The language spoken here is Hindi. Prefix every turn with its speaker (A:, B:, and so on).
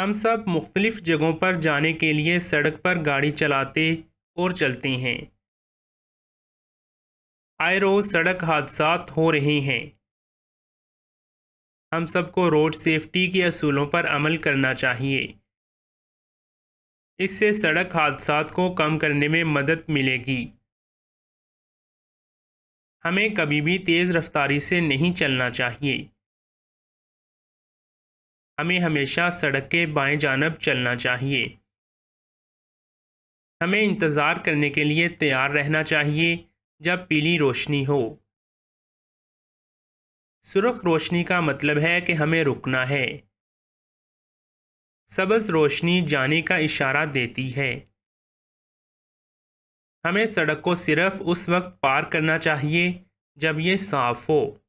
A: हम सब मुख्तलिफ़ जगहों पर जाने के लिए सड़क पर गाड़ी चलाते और चलते हैं आए रोज़ सड़क हादसा हो रहे हैं हम सबको रोड सेफ्टी के असूलों पर अमल करना चाहिए इससे सड़क हादसा को कम करने में मदद मिलेगी हमें कभी भी तेज़ रफ्तारी से नहीं चलना चाहिए हमें हमेशा सड़क के बाएं जानब चलना चाहिए हमें इंतज़ार करने के लिए तैयार रहना चाहिए जब पीली रोशनी हो सुरख रोशनी का मतलब है कि हमें रुकना है सब्ज़ रोशनी जाने का इशारा देती है हमें सड़क को सिर्फ उस वक्त पार करना चाहिए जब ये साफ़
B: हो